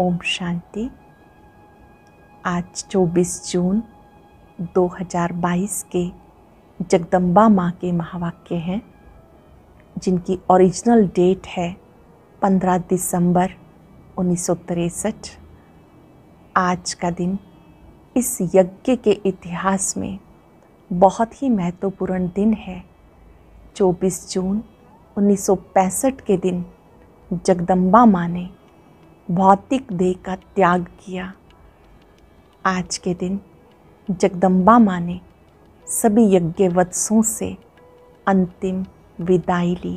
ओम शांति आज 24 जून 2022 के जगदम्बा माँ के महावाक्य हैं जिनकी ओरिजिनल डेट है 15 दिसंबर उन्नीस आज का दिन इस यज्ञ के इतिहास में बहुत ही महत्वपूर्ण दिन है 24 जून 1965 के दिन जगदम्बा माँ ने भौतिक देह का त्याग किया आज के दिन जगदम्बा माँ ने सभी यज्ञवत्सों से अंतिम विदाई ली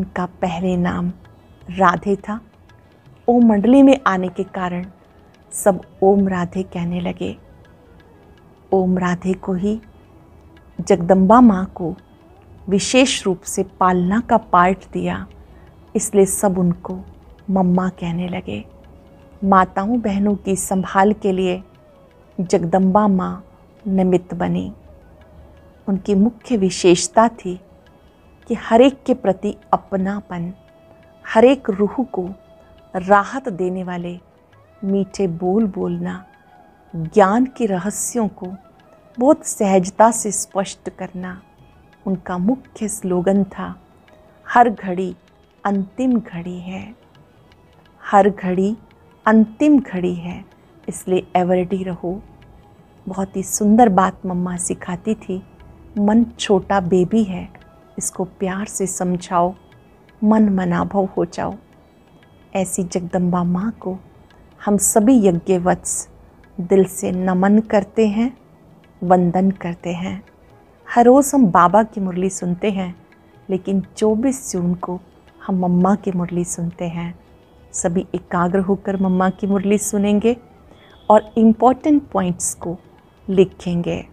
उनका पहले नाम राधे था ओम मंडली में आने के कारण सब ओम राधे कहने लगे ओम राधे को ही जगदम्बा माँ को विशेष रूप से पालना का पार्ट दिया इसलिए सब उनको मम्मा कहने लगे माताओं बहनों की संभाल के लिए जगदम्बा माँ निमित्त बनी उनकी मुख्य विशेषता थी कि हर एक के प्रति अपनापन हरेक रूह को राहत देने वाले मीठे बोल बोलना ज्ञान के रहस्यों को बहुत सहजता से स्पष्ट करना उनका मुख्य स्लोगन था हर घड़ी अंतिम घड़ी है हर घड़ी अंतिम घड़ी है इसलिए एवरेडी रहो बहुत ही सुंदर बात मम्मा सिखाती थी मन छोटा बेबी है इसको प्यार से समझाओ मन मनाभव हो जाओ ऐसी जगदम्बा माँ को हम सभी यज्ञवत्स दिल से नमन करते हैं वंदन करते हैं हर रोज़ हम बाबा की मुरली सुनते हैं लेकिन चौबीस जून को हम मम्मा की मुरली सुनते हैं सभी एकाग्र होकर मम्मा की मुरली सुनेंगे और इम्पॉर्टेंट पॉइंट्स को लिखेंगे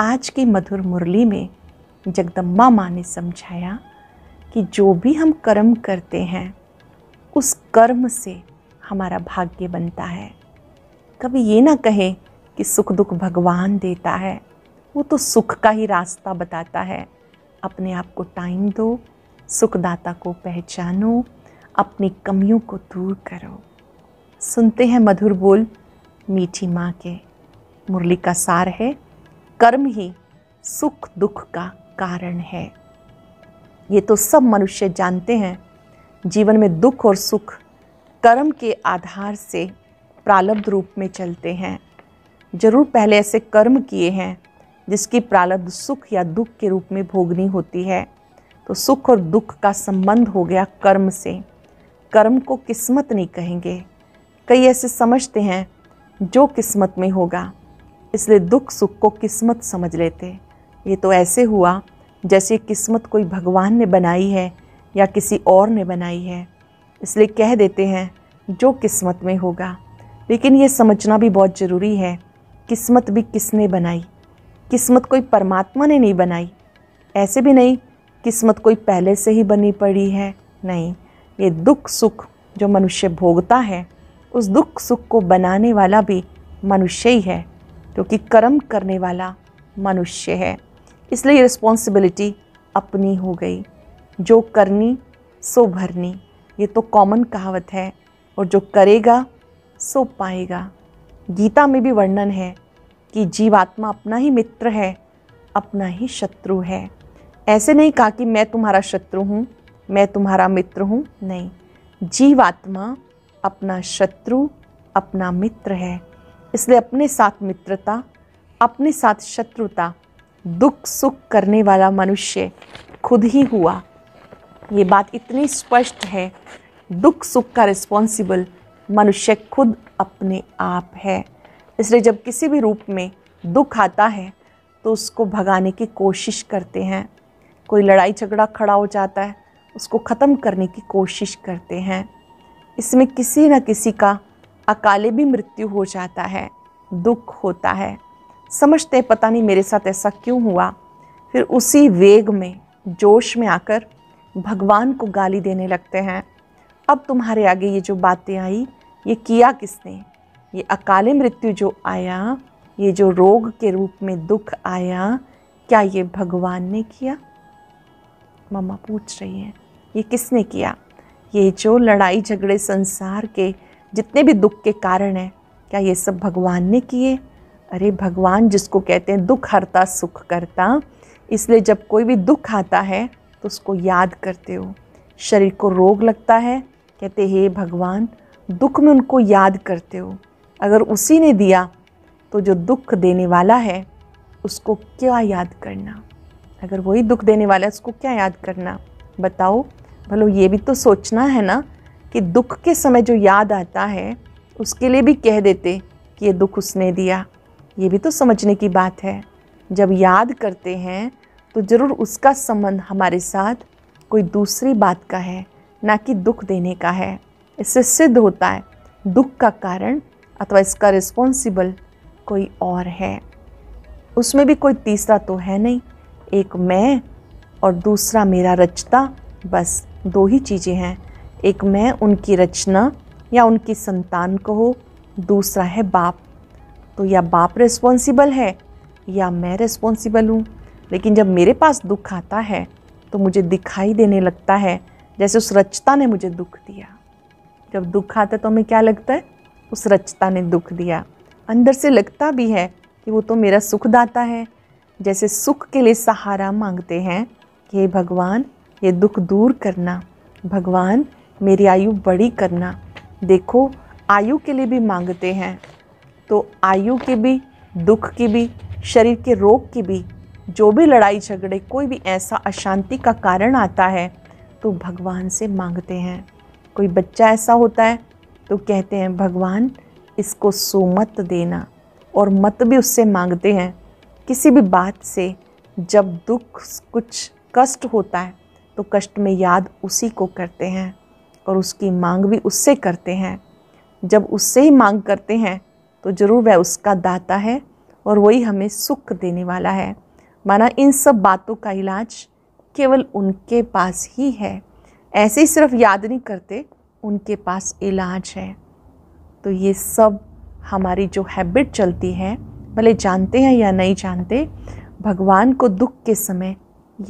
आज की मधुर मुरली में जगदम्बा माँ ने समझाया कि जो भी हम कर्म करते हैं उस कर्म से हमारा भाग्य बनता है कभी ये ना कहें कि सुख दुख भगवान देता है वो तो सुख का ही रास्ता बताता है अपने आप को टाइम दो सुखदाता को पहचानो अपनी कमियों को दूर करो सुनते हैं मधुर बोल मीठी माँ के मुरली का सार है कर्म ही सुख दुख का कारण है ये तो सब मनुष्य जानते हैं जीवन में दुख और सुख कर्म के आधार से प्रालब्ध रूप में चलते हैं जरूर पहले ऐसे कर्म किए हैं जिसकी प्रालब्ध सुख या दुख के रूप में भोगनी होती है तो सुख और दुख का संबंध हो गया कर्म से कर्म को किस्मत नहीं कहेंगे कई ऐसे समझते हैं जो किस्मत में होगा इसलिए दुख सुख को किस्मत समझ लेते ये तो ऐसे हुआ जैसे किस्मत कोई भगवान ने बनाई है या किसी और ने बनाई है इसलिए कह देते हैं जो किस्मत में होगा लेकिन ये समझना भी बहुत ज़रूरी है किस्मत भी किसने बनाई किस्मत कोई परमात्मा ने नहीं बनाई ऐसे भी नहीं किस्मत कोई पहले से ही बनी पड़ी है नहीं ये दुख सुख जो मनुष्य भोगता है उस दुख सुख को बनाने वाला भी मनुष्य ही है क्योंकि तो कर्म करने वाला मनुष्य है इसलिए रिस्पॉन्सिबिलिटी अपनी हो गई जो करनी सो भरनी ये तो कॉमन कहावत है और जो करेगा सो पाएगा गीता में भी वर्णन है कि जीवात्मा अपना ही मित्र है अपना ही शत्रु है ऐसे नहीं कहा कि मैं तुम्हारा शत्रु हूँ मैं तुम्हारा मित्र हूँ नहीं जीवात्मा अपना शत्रु अपना मित्र है इसलिए अपने साथ मित्रता अपने साथ शत्रुता दुख सुख करने वाला मनुष्य खुद ही हुआ ये बात इतनी स्पष्ट है दुख सुख का रिस्पॉन्सिबल मनुष्य खुद अपने आप है इसलिए जब किसी भी रूप में दुख आता है तो उसको भगाने की कोशिश करते हैं कोई लड़ाई झगड़ा खड़ा हो जाता है उसको ख़त्म करने की कोशिश करते हैं इसमें किसी न किसी का अकाले भी मृत्यु हो जाता है दुख होता है समझते पता नहीं मेरे साथ ऐसा क्यों हुआ फिर उसी वेग में जोश में आकर भगवान को गाली देने लगते हैं अब तुम्हारे आगे ये जो बातें आई ये किया किसने ये अकाले मृत्यु जो आया ये जो रोग के रूप में दुख आया क्या ये भगवान ने किया मामा पूछ रही हैं ये किसने किया ये जो लड़ाई झगड़े संसार के जितने भी दुख के कारण हैं क्या ये सब भगवान ने किए अरे भगवान जिसको कहते हैं दुख हरता सुख करता इसलिए जब कोई भी दुख आता है तो उसको याद करते हो शरीर को रोग लगता है कहते हे भगवान दुख में उनको याद करते हो अगर उसी ने दिया तो जो दुख देने वाला है उसको क्या याद करना अगर वही दुख देने वाला है उसको क्या याद करना बताओ भलो ये भी तो सोचना है ना कि दुख के समय जो याद आता है उसके लिए भी कह देते कि ये दुख उसने दिया ये भी तो समझने की बात है जब याद करते हैं तो ज़रूर उसका संबंध हमारे साथ कोई दूसरी बात का है ना कि दुख देने का है इससे सिद्ध होता है दुख का कारण अथवा इसका रिस्पॉन्सिबल कोई और है उसमें भी कोई तीसरा तो है नहीं एक मैं और दूसरा मेरा रचता बस दो ही चीज़ें हैं एक मैं उनकी रचना या उनकी संतान को हो दूसरा है बाप तो या बाप रिस्पॉन्सिबल है या मैं रिस्पॉन्सिबल हूँ लेकिन जब मेरे पास दुख आता है तो मुझे दिखाई देने लगता है जैसे उस रचता ने मुझे दुख दिया जब दुख आता है तो हमें क्या लगता है उस रचता ने दुख दिया अंदर से लगता भी है कि वो तो मेरा सुख दाता है जैसे सुख के लिए सहारा मांगते हैं कि हे भगवान ये दुख दूर करना भगवान मेरी आयु बड़ी करना देखो आयु के लिए भी मांगते हैं तो आयु के भी दुख की भी शरीर के रोग की भी जो भी लड़ाई झगड़े कोई भी ऐसा अशांति का कारण आता है तो भगवान से मांगते हैं कोई बच्चा ऐसा होता है तो कहते हैं भगवान इसको सो मत देना और मत भी उससे मांगते हैं किसी भी बात से जब दुख कुछ कष्ट होता है तो कष्ट में याद उसी को करते हैं और उसकी मांग भी उससे करते हैं जब उससे ही मांग करते हैं तो ज़रूर वह उसका दाता है और वही हमें सुख देने वाला है माना इन सब बातों का इलाज केवल उनके पास ही है ऐसे ही सिर्फ याद नहीं करते उनके पास इलाज है तो ये सब हमारी जो हैबिट चलती है भले जानते हैं या नहीं जानते भगवान को दुख के समय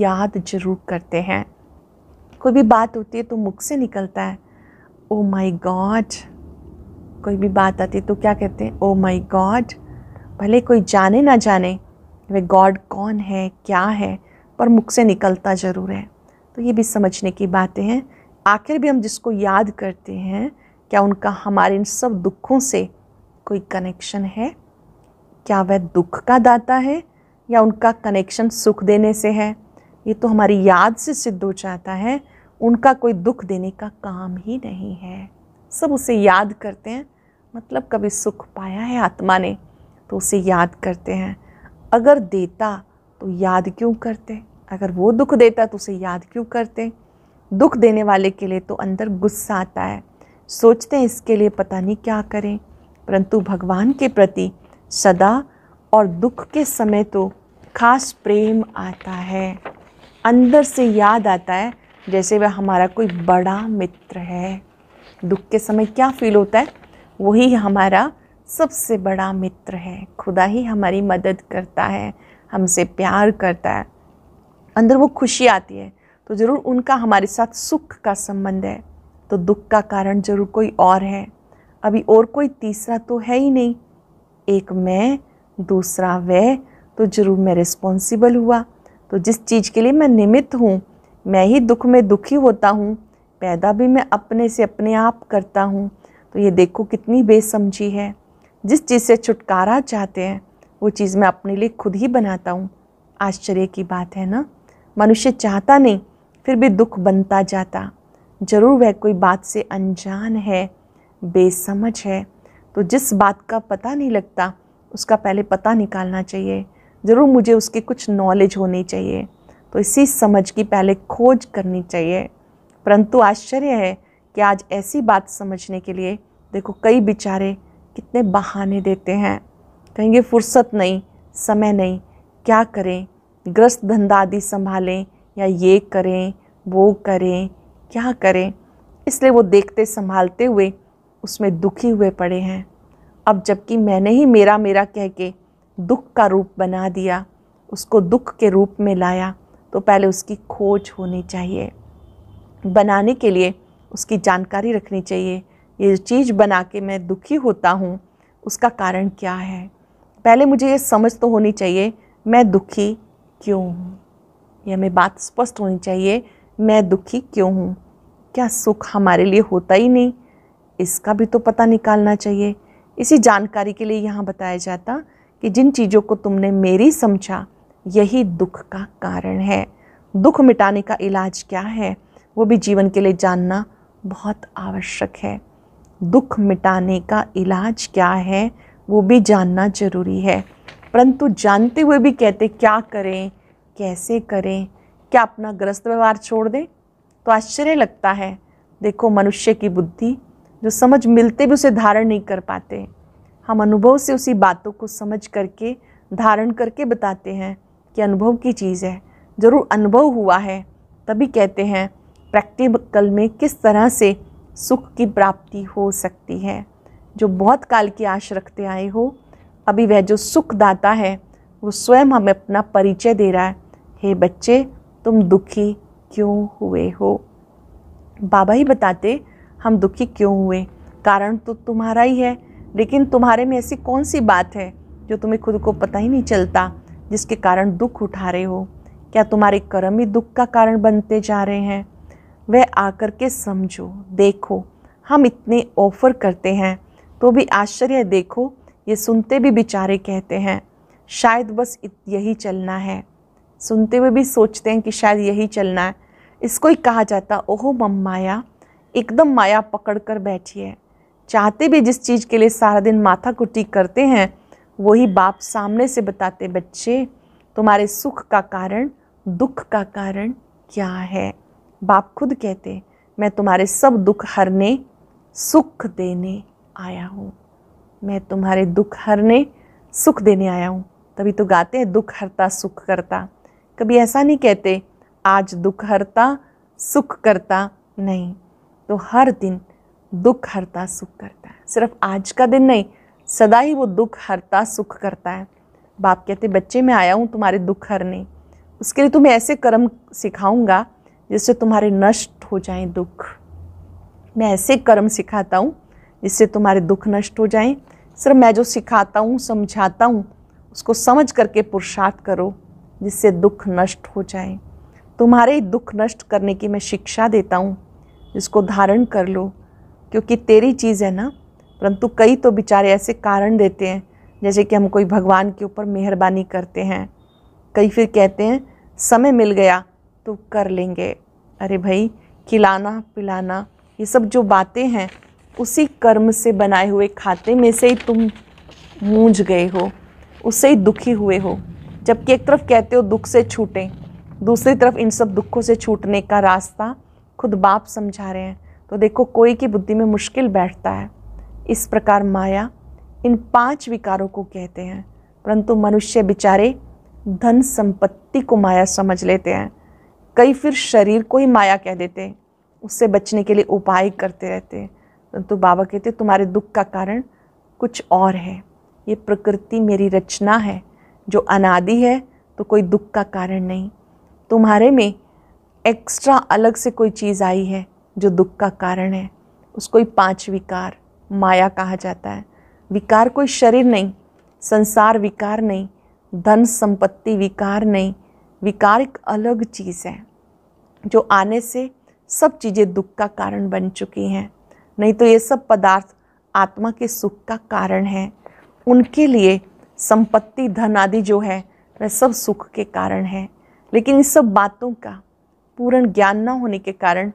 याद जरूर करते हैं कोई भी बात होती है तो मुख से निकलता है ओ माय गॉड कोई भी बात आती है तो क्या कहते हैं ओ माय गॉड भले कोई जाने ना जाने वे गॉड कौन है क्या है पर मुख से निकलता ज़रूर है तो ये भी समझने की बातें हैं आखिर भी हम जिसको याद करते हैं क्या उनका हमारे इन सब दुखों से कोई कनेक्शन है क्या वह दुख का दाता है या उनका कनेक्शन सुख देने से है ये तो हमारी याद से सिद्ध हो जाता है उनका कोई दुख देने का काम ही नहीं है सब उसे याद करते हैं मतलब कभी सुख पाया है आत्मा ने तो उसे याद करते हैं अगर देता तो याद क्यों करते अगर वो दुख देता तो उसे याद क्यों करते दुख देने वाले के लिए तो अंदर गुस्सा आता है सोचते हैं इसके लिए पता नहीं क्या करें परंतु भगवान के प्रति सदा और दुख के समय तो खास प्रेम आता है अंदर से याद आता है जैसे वह हमारा कोई बड़ा मित्र है दुख के समय क्या फील होता है वही हमारा सबसे बड़ा मित्र है खुदा ही हमारी मदद करता है हमसे प्यार करता है अंदर वो खुशी आती है तो ज़रूर उनका हमारे साथ सुख का संबंध है तो दुख का कारण ज़रूर कोई और है अभी और कोई तीसरा तो है ही नहीं एक मैं दूसरा वह तो ज़रूर मैं रिस्पॉन्सिबल हुआ तो जिस चीज़ के लिए मैं निमित्त हूँ मैं ही दुख में दुखी होता हूँ पैदा भी मैं अपने से अपने आप करता हूँ तो ये देखो कितनी बेसमझी है जिस चीज़ से छुटकारा चाहते हैं वो चीज़ मैं अपने लिए खुद ही बनाता हूँ आश्चर्य की बात है ना मनुष्य चाहता नहीं फिर भी दुख बनता जाता जरूर वह कोई बात से अनजान है बेसमझ है तो जिस बात का पता नहीं लगता उसका पहले पता निकालना चाहिए ज़रूर मुझे उसकी कुछ नॉलेज होनी चाहिए तो इसी समझ की पहले खोज करनी चाहिए परंतु आश्चर्य है कि आज ऐसी बात समझने के लिए देखो कई बेचारे कितने बहाने देते हैं कहेंगे फुर्सत नहीं समय नहीं क्या करें ग्रस्त धंधा आदि संभालें या ये करें वो करें क्या करें इसलिए वो देखते संभालते हुए उसमें दुखी हुए पड़े हैं अब जबकि मैंने ही मेरा मेरा कह के दुख का रूप बना दिया उसको दुख के रूप में लाया तो पहले उसकी खोज होनी चाहिए बनाने के लिए उसकी जानकारी रखनी चाहिए ये चीज़ बना के मैं दुखी होता हूँ उसका कारण क्या है पहले मुझे ये समझ तो होनी चाहिए मैं दुखी क्यों हूँ यह हमें बात स्पष्ट होनी चाहिए मैं दुखी क्यों हूँ क्या सुख हमारे लिए होता ही नहीं इसका भी तो पता निकालना चाहिए इसी जानकारी के लिए यहाँ बताया जाता कि जिन चीज़ों को तुमने मेरी समझा यही दुख का कारण है दुख मिटाने का इलाज क्या है वो भी जीवन के लिए जानना बहुत आवश्यक है दुख मिटाने का इलाज क्या है वो भी जानना जरूरी है परंतु जानते हुए भी कहते क्या करें कैसे करें क्या अपना ग्रस्त व्यवहार छोड़ दें तो आश्चर्य लगता है देखो मनुष्य की बुद्धि जो समझ मिलते भी उसे धारण नहीं कर पाते हम अनुभव से उसी बातों को समझ करके धारण करके बताते हैं कि अनुभव की चीज़ है ज़रूर अनुभव हुआ है तभी कहते हैं प्रैक्टिकल में किस तरह से सुख की प्राप्ति हो सकती है जो बहुत काल की आश रखते आए हो अभी वह जो सुख दाता है वो स्वयं हमें अपना परिचय दे रहा है हे बच्चे तुम दुखी क्यों हुए हो बाबा ही बताते हम दुखी क्यों हुए कारण तो तुम्हारा ही है लेकिन तुम्हारे में ऐसी कौन सी बात है जो तुम्हें खुद को पता ही नहीं चलता जिसके कारण दुख उठा रहे हो क्या तुम्हारे कर्म ही दुख का कारण बनते जा रहे हैं वह आकर के समझो देखो हम इतने ऑफर करते हैं तो भी आश्चर्य देखो ये सुनते भी बेचारे कहते हैं शायद बस यही चलना है सुनते हुए भी सोचते हैं कि शायद यही चलना है इसको ही कहा जाता ओहो मम माया एकदम माया पकड़ कर बैठी है चाहते भी जिस चीज़ के लिए सारा दिन माथा कुटी करते हैं वही बाप सामने से बताते बच्चे तुम्हारे सुख का कारण दुख का कारण क्या है बाप खुद कहते मैं तुम्हारे सब दुख हरने सुख देने आया हूँ मैं तुम्हारे दुख हरने सुख देने आया हूँ तभी तो गाते हैं दुख हरता सुख करता कभी ऐसा नहीं कहते आज दुख हरता सुख करता नहीं तो हर दिन दुख हरता सुख करता है सिर्फ आज का दिन नहीं सदा ही वो दुख हरता सुख करता है बाप कहते बच्चे मैं आया हूँ तुम्हारे दुख हरने उसके लिए तुम्हें ऐसे कर्म सिखाऊंगा जिससे तुम्हारे नष्ट हो जाएं दुख मैं ऐसे कर्म सिखाता हूँ जिससे तुम्हारे दुख नष्ट हो जाएं सिर्फ मैं जो सिखाता हूँ समझाता हूँ उसको समझ करके पुरुषार्थ करो जिससे दुख नष्ट हो जाएं तुम्हारे दुख नष्ट करने की मैं शिक्षा देता हूँ जिसको धारण कर लो क्योंकि तेरी चीज़ है ना परंतु कई तो बेचारे ऐसे कारण देते हैं जैसे कि हम कोई भगवान के ऊपर मेहरबानी करते हैं कई फिर कहते हैं समय मिल गया तो कर लेंगे अरे भाई खिलाना पिलाना ये सब जो बातें हैं उसी कर्म से बनाए हुए खाते में से ही तुम मूझ गए हो उससे ही दुखी हुए हो जबकि एक तरफ कहते हो दुख से छूटें दूसरी तरफ इन सब दुखों से छूटने का रास्ता खुद बाप समझा रहे हैं तो देखो कोई की बुद्धि में मुश्किल बैठता है इस प्रकार माया इन पांच विकारों को कहते हैं परंतु मनुष्य बिचारे धन संपत्ति को माया समझ लेते हैं कई फिर शरीर को ही माया कह देते हैं उससे बचने के लिए उपाय करते रहते हैं परंतु बाबा कहते तुम्हारे दुख का कारण कुछ और है ये प्रकृति मेरी रचना है जो अनादि है तो कोई दुख का कारण नहीं तुम्हारे में एक्स्ट्रा अलग से कोई चीज़ आई है जो दुख का कारण है उसको ही पांच विकार माया कहा जाता है विकार कोई शरीर नहीं संसार विकार नहीं धन संपत्ति विकार नहीं विकार एक अलग चीज़ है जो आने से सब चीज़ें दुख का कारण बन चुकी हैं नहीं तो ये सब पदार्थ आत्मा के सुख का कारण है उनके लिए संपत्ति धन आदि जो है वह सब सुख के कारण है लेकिन इन सब बातों का पूर्ण ज्ञान न होने के कारण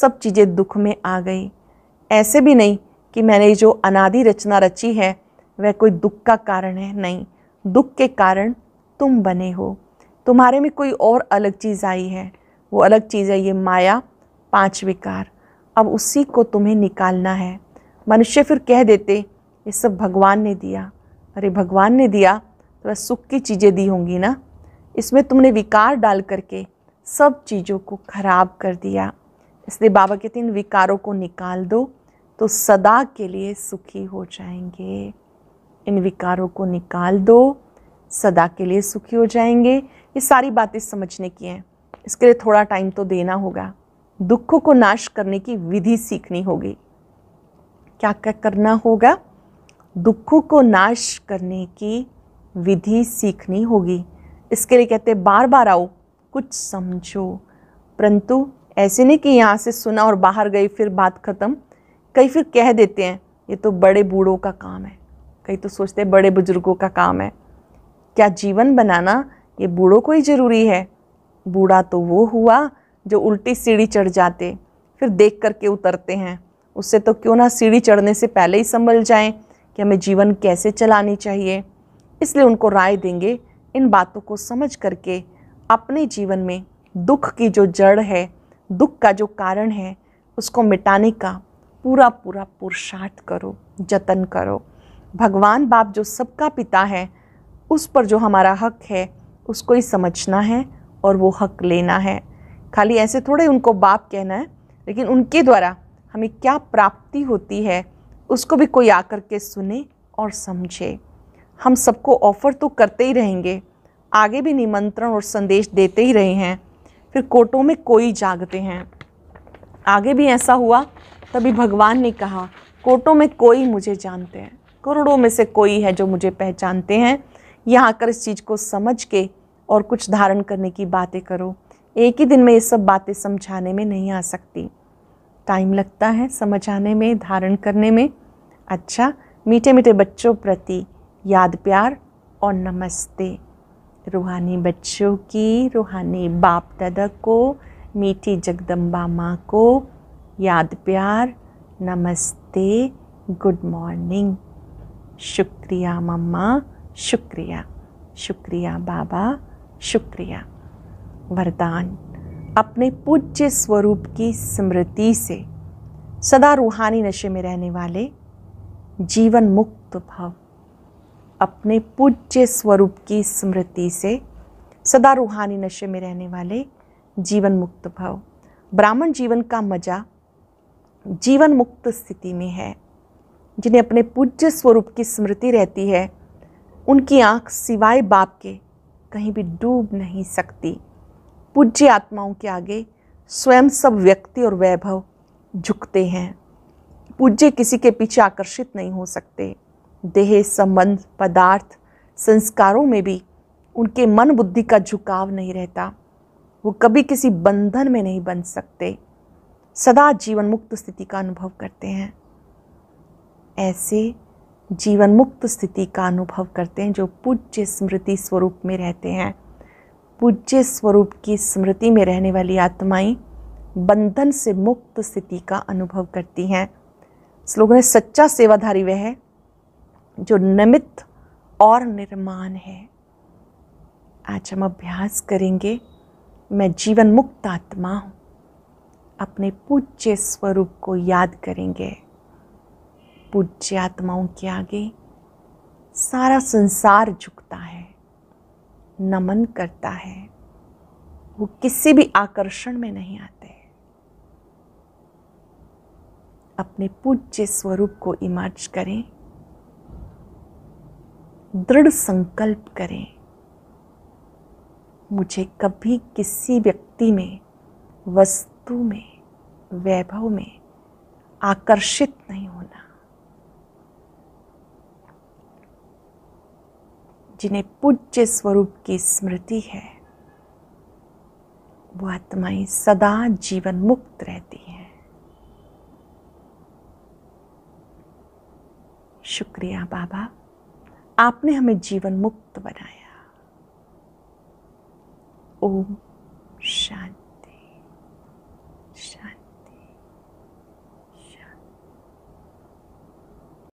सब चीज़ें दुख में आ गई ऐसे भी नहीं कि मैंने जो अनादि रचना रची है वह कोई दुख का कारण है नहीं दुख के कारण तुम बने हो तुम्हारे में कोई और अलग चीज़ आई है वो अलग चीज़ है ये माया पांच विकार अब उसी को तुम्हें निकालना है मनुष्य फिर कह देते ये सब भगवान ने दिया अरे भगवान ने दिया तो वह सुख की चीज़ें दी होंगी ना इसमें तुमने विकार डाल करके सब चीज़ों को खराब कर दिया इसलिए बाबा के तीन विकारों को निकाल दो तो सदा के लिए सुखी हो जाएंगे इन विकारों को निकाल दो सदा के लिए सुखी हो जाएंगे ये सारी बातें समझने की हैं इसके लिए थोड़ा टाइम तो देना होगा दुखों को नाश करने की विधि सीखनी होगी क्या क्या करना होगा दुखों को नाश करने की विधि सीखनी होगी इसके लिए कहते बार बार आओ कुछ समझो परंतु ऐसे नहीं कि यहाँ से सुना और बाहर गई फिर बात ख़त्म कई फिर कह देते हैं ये तो बड़े बूढ़ों का काम है कई तो सोचते हैं बड़े बुजुर्गों का काम है क्या जीवन बनाना ये बूढ़ों को ही ज़रूरी है बूढ़ा तो वो हुआ जो उल्टी सीढ़ी चढ़ जाते फिर देख करके उतरते हैं उससे तो क्यों ना सीढ़ी चढ़ने से पहले ही संभल जाएं कि हमें जीवन कैसे चलानी चाहिए इसलिए उनको राय देंगे इन बातों को समझ करके अपने जीवन में दुख की जो जड़ है दुख का जो कारण है उसको मिटाने का पूरा पूरा पुरुषार्थ करो जतन करो भगवान बाप जो सबका पिता है उस पर जो हमारा हक है उसको ही समझना है और वो हक लेना है खाली ऐसे थोड़े उनको बाप कहना है लेकिन उनके द्वारा हमें क्या प्राप्ति होती है उसको भी कोई आकर के सुने और समझे हम सबको ऑफ़र तो करते ही रहेंगे आगे भी निमंत्रण और संदेश देते ही रहे हैं फिर कोटों में कोई जागते हैं आगे भी ऐसा हुआ तभी भगवान ने कहा कोटों में कोई मुझे जानते हैं करोड़ों में से कोई है जो मुझे पहचानते हैं यहाँ आकर इस चीज़ को समझ के और कुछ धारण करने की बातें करो एक ही दिन में ये सब बातें समझाने में नहीं आ सकती टाइम लगता है समझाने में धारण करने में अच्छा मीठे मीठे बच्चों प्रति याद प्यार और नमस्ते रूहानी बच्चों की रूहानी बाप दादा को मीठी जगदम्बा माँ को याद प्यार नमस्ते गुड मॉर्निंग शुक्रिया मम्मा शुक्रिया शुक्रिया बाबा शुक्रिया वरदान अपने पूज्य स्वरूप की स्मृति से सदा रूहानी नशे में रहने वाले जीवन मुक्त भव अपने पूज्य स्वरूप की स्मृति से सदा रूहानी नशे में रहने वाले जीवन मुक्त भव ब्राह्मण जीवन का मजा जीवन मुक्त स्थिति में है जिन्हें अपने पूज्य स्वरूप की स्मृति रहती है उनकी आंख सिवाय बाप के कहीं भी डूब नहीं सकती पूज्य आत्माओं के आगे स्वयं सब व्यक्ति और वैभव झुकते हैं पूज्य किसी के पीछे आकर्षित नहीं हो सकते देह संबंध पदार्थ संस्कारों में भी उनके मन बुद्धि का झुकाव नहीं रहता वो कभी किसी बंधन में नहीं बन सकते सदा जीवन मुक्त स्थिति का अनुभव करते हैं ऐसे जीवन मुक्त स्थिति का अनुभव करते हैं जो पूज्य स्मृति स्वरूप में रहते हैं पूज्य स्वरूप की स्मृति में रहने वाली आत्माएं बंधन से मुक्त स्थिति का अनुभव करती हैं स्लोगन है सच्चा सेवाधारी वह है जो नमित और निर्माण है आज हम अभ्यास करेंगे मैं जीवन मुक्त आत्मा हूँ अपने पूज्य स्वरूप को याद करेंगे पूज्य आत्माओं के आगे सारा संसार झुकता है नमन करता है वो किसी भी आकर्षण में नहीं आते अपने पूज्य स्वरूप को इमर्ज करें दृढ़ संकल्प करें मुझे कभी किसी व्यक्ति में वस्तु में वैभव में आकर्षित नहीं होना जिन्हें पूज्य स्वरूप की स्मृति है वो आत्माएं सदा जीवन मुक्त रहती हैं शुक्रिया बाबा आपने हमें जीवन मुक्त बनाया ओम शांति शांति